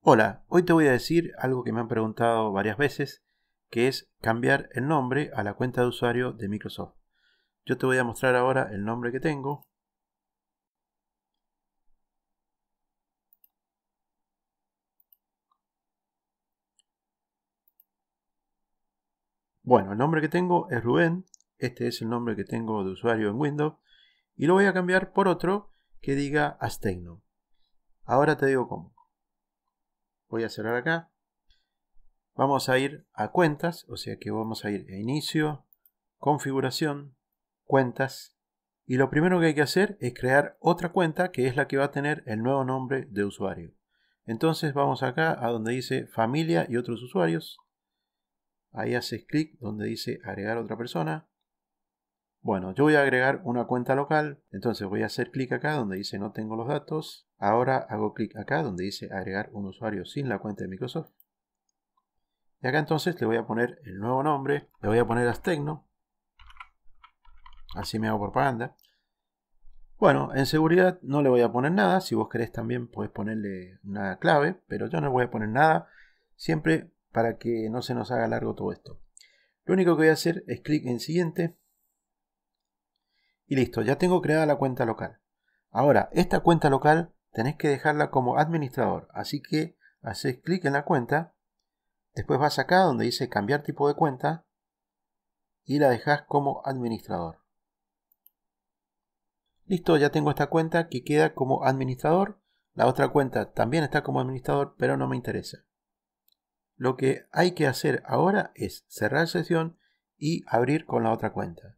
Hola, hoy te voy a decir algo que me han preguntado varias veces, que es cambiar el nombre a la cuenta de usuario de Microsoft. Yo te voy a mostrar ahora el nombre que tengo. Bueno, el nombre que tengo es Rubén, este es el nombre que tengo de usuario en Windows, y lo voy a cambiar por otro que diga Astegno. Ahora te digo cómo voy a cerrar acá. Vamos a ir a cuentas, o sea que vamos a ir a inicio, configuración, cuentas. Y lo primero que hay que hacer es crear otra cuenta que es la que va a tener el nuevo nombre de usuario. Entonces vamos acá a donde dice familia y otros usuarios. Ahí haces clic donde dice agregar otra persona. Bueno, yo voy a agregar una cuenta local, entonces voy a hacer clic acá donde dice no tengo los datos. Ahora hago clic acá donde dice agregar un usuario sin la cuenta de Microsoft. Y acá entonces le voy a poner el nuevo nombre, le voy a poner Astecno. Así me hago propaganda. Bueno, en seguridad no le voy a poner nada. Si vos querés también podés ponerle una clave, pero yo no voy a poner nada. Siempre para que no se nos haga largo todo esto. Lo único que voy a hacer es clic en siguiente. Y listo, ya tengo creada la cuenta local. Ahora, esta cuenta local tenés que dejarla como administrador. Así que haces clic en la cuenta. Después vas acá donde dice cambiar tipo de cuenta. Y la dejas como administrador. Listo, ya tengo esta cuenta que queda como administrador. La otra cuenta también está como administrador, pero no me interesa. Lo que hay que hacer ahora es cerrar sesión y abrir con la otra cuenta.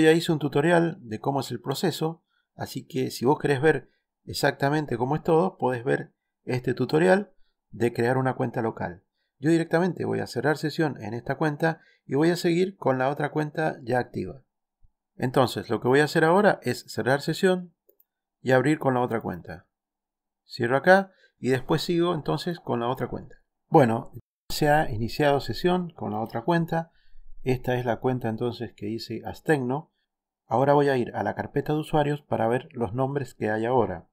Ya hice un tutorial de cómo es el proceso, así que si vos querés ver exactamente cómo es todo, podés ver este tutorial de crear una cuenta local. Yo directamente voy a cerrar sesión en esta cuenta y voy a seguir con la otra cuenta ya activa. Entonces, lo que voy a hacer ahora es cerrar sesión y abrir con la otra cuenta. Cierro acá y después sigo entonces con la otra cuenta. Bueno, se ha iniciado sesión con la otra cuenta. Esta es la cuenta entonces que dice Astecno. Ahora voy a ir a la carpeta de usuarios para ver los nombres que hay ahora.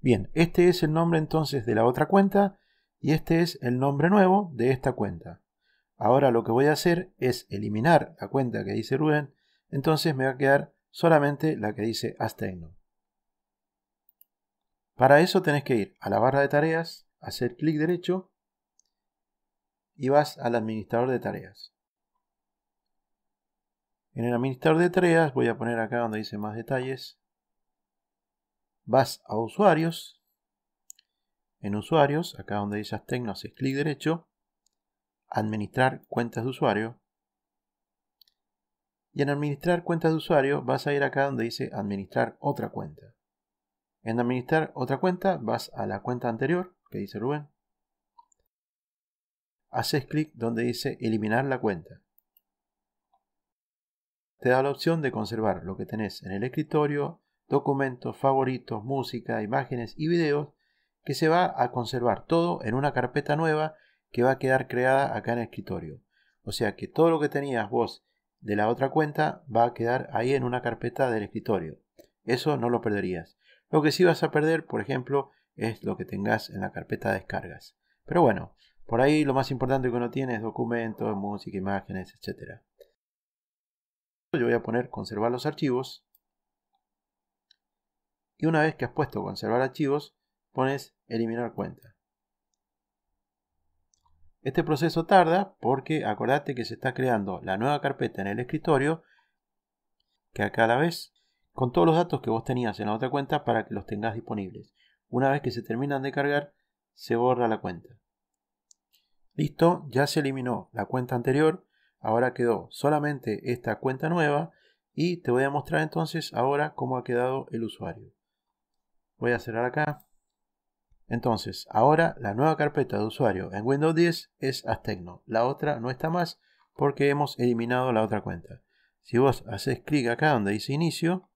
Bien, este es el nombre entonces de la otra cuenta y este es el nombre nuevo de esta cuenta. Ahora lo que voy a hacer es eliminar la cuenta que dice Rubén, entonces me va a quedar solamente la que dice Astecno. Para eso tenés que ir a la barra de tareas, hacer clic derecho y vas al administrador de tareas. En el administrador de tareas voy a poner acá donde dice más detalles. Vas a usuarios. En usuarios, acá donde dice tecno, haces clic derecho. Administrar cuentas de usuario. Y en administrar cuentas de usuario vas a ir acá donde dice administrar otra cuenta. En administrar otra cuenta, vas a la cuenta anterior, que dice Rubén. Haces clic donde dice eliminar la cuenta. Te da la opción de conservar lo que tenés en el escritorio, documentos, favoritos, música, imágenes y videos, que se va a conservar todo en una carpeta nueva que va a quedar creada acá en el escritorio. O sea que todo lo que tenías vos de la otra cuenta va a quedar ahí en una carpeta del escritorio. Eso no lo perderías. Lo que sí vas a perder, por ejemplo, es lo que tengas en la carpeta de descargas. Pero bueno, por ahí lo más importante que uno tiene es documentos, música, imágenes, etc. Yo voy a poner conservar los archivos. Y una vez que has puesto conservar archivos, pones eliminar cuenta. Este proceso tarda porque acordate que se está creando la nueva carpeta en el escritorio que a cada vez con todos los datos que vos tenías en la otra cuenta para que los tengas disponibles. Una vez que se terminan de cargar, se borra la cuenta. Listo, ya se eliminó la cuenta anterior, ahora quedó solamente esta cuenta nueva y te voy a mostrar entonces ahora cómo ha quedado el usuario. Voy a cerrar acá. Entonces, ahora la nueva carpeta de usuario en Windows 10 es Aztecno. La otra no está más porque hemos eliminado la otra cuenta. Si vos haces clic acá donde dice inicio,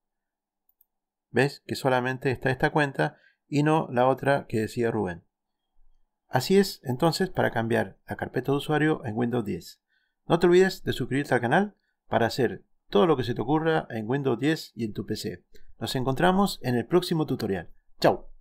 ¿Ves que solamente está esta cuenta y no la otra que decía Rubén? Así es entonces para cambiar la carpeta de usuario en Windows 10. No te olvides de suscribirte al canal para hacer todo lo que se te ocurra en Windows 10 y en tu PC. Nos encontramos en el próximo tutorial. ¡Chao!